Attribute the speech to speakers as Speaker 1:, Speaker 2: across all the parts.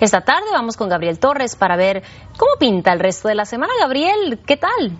Speaker 1: Esta tarde vamos con Gabriel Torres para ver cómo pinta el resto de la semana. Gabriel, ¿qué tal?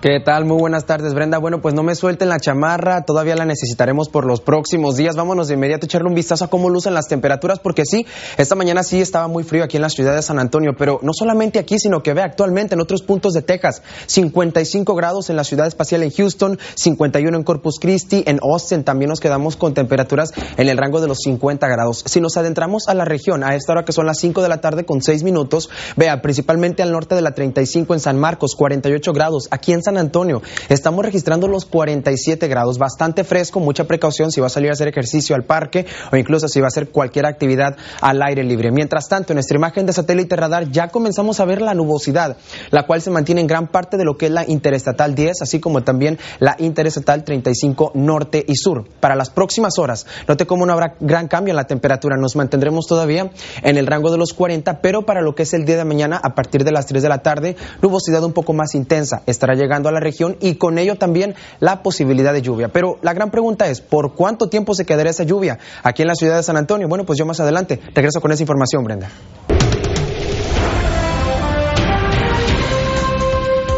Speaker 1: ¿Qué tal? Muy buenas tardes, Brenda. Bueno, pues no me suelten la chamarra, todavía la necesitaremos por los próximos días. Vámonos de inmediato a echarle un vistazo a cómo lucen las temperaturas, porque sí, esta mañana sí estaba muy frío aquí en la ciudad de San Antonio, pero no solamente aquí, sino que ve actualmente en otros puntos de Texas, 55 grados en la ciudad espacial en Houston, 51 en Corpus Christi, en Austin también nos quedamos con temperaturas en el rango de los 50 grados. Si nos adentramos a la región, a esta hora que son las 5 de la tarde con 6 minutos, vea, principalmente al norte de la 35 en San Marcos, 48 grados, aquí en San Antonio. Estamos registrando los 47 grados, bastante fresco, mucha precaución si va a salir a hacer ejercicio al parque o incluso si va a hacer cualquier actividad al aire libre. Mientras tanto, en nuestra imagen de satélite radar ya comenzamos a ver la nubosidad, la cual se mantiene en gran parte de lo que es la Interestatal 10, así como también la Interestatal 35 Norte y Sur. Para las próximas horas, note cómo no habrá gran cambio en la temperatura, nos mantendremos todavía en el rango de los 40, pero para lo que es el día de mañana, a partir de las 3 de la tarde, nubosidad un poco más intensa, estará llegando a la región y con ello también la posibilidad de lluvia. Pero la gran pregunta es, ¿por cuánto tiempo se quedará esa lluvia aquí en la ciudad de San Antonio? Bueno, pues yo más adelante regreso con esa información, Brenda.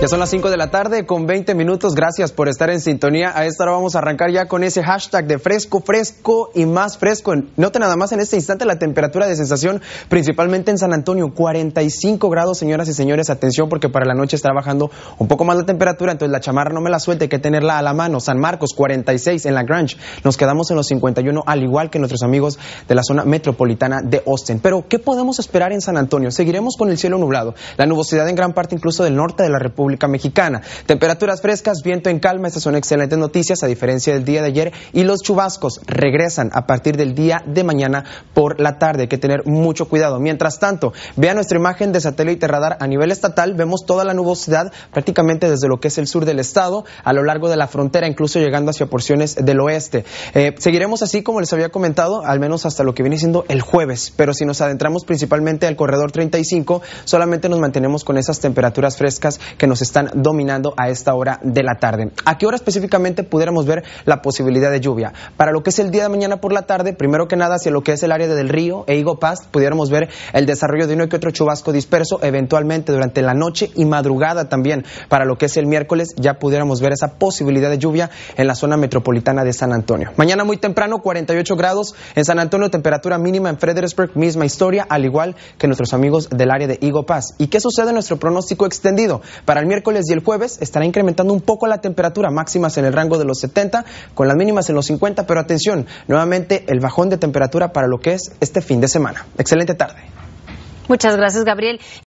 Speaker 1: Ya son las 5 de la tarde con 20 minutos. Gracias por estar en sintonía. A esta hora vamos a arrancar ya con ese hashtag de fresco, fresco y más fresco. Note nada más en este instante la temperatura de sensación, principalmente en San Antonio, 45 grados, señoras y señores. Atención porque para la noche está bajando un poco más la temperatura, entonces la chamarra no me la suelte, hay que tenerla a la mano. San Marcos, 46 en la Grange. Nos quedamos en los 51, al igual que nuestros amigos de la zona metropolitana de Austin. Pero, ¿qué podemos esperar en San Antonio? Seguiremos con el cielo nublado, la nubosidad en gran parte incluso del norte de la República Mexicana. Temperaturas frescas, viento en calma, estas son excelentes noticias a diferencia del día de ayer y los chubascos regresan a partir del día de mañana por la tarde. Hay que tener mucho cuidado. Mientras tanto, vea nuestra imagen de satélite radar a nivel estatal, vemos toda la nubosidad prácticamente desde lo que es el sur del estado a lo largo de la frontera, incluso llegando hacia porciones del oeste. Eh, seguiremos así como les había comentado, al menos hasta lo que viene siendo el jueves, pero si nos adentramos principalmente al corredor 35, solamente nos mantenemos con esas temperaturas frescas que nos están dominando a esta hora de la tarde. ¿A qué hora específicamente pudiéramos ver la posibilidad de lluvia? Para lo que es el día de mañana por la tarde, primero que nada hacia lo que es el área del río e Higo pudiéramos ver el desarrollo de uno que otro chubasco disperso, eventualmente durante la noche y madrugada también. Para lo que es el miércoles, ya pudiéramos ver esa posibilidad de lluvia en la zona metropolitana de San Antonio. Mañana muy temprano, 48 grados en San Antonio, temperatura mínima en Fredericksburg, misma historia, al igual que nuestros amigos del área de Higo Paz. ¿Y qué sucede en nuestro pronóstico extendido? Para el miércoles y el jueves estará incrementando un poco la temperatura, máximas en el rango de los 70, con las mínimas en los 50, pero atención, nuevamente el bajón de temperatura para lo que es este fin de semana. Excelente tarde. Muchas gracias, Gabriel.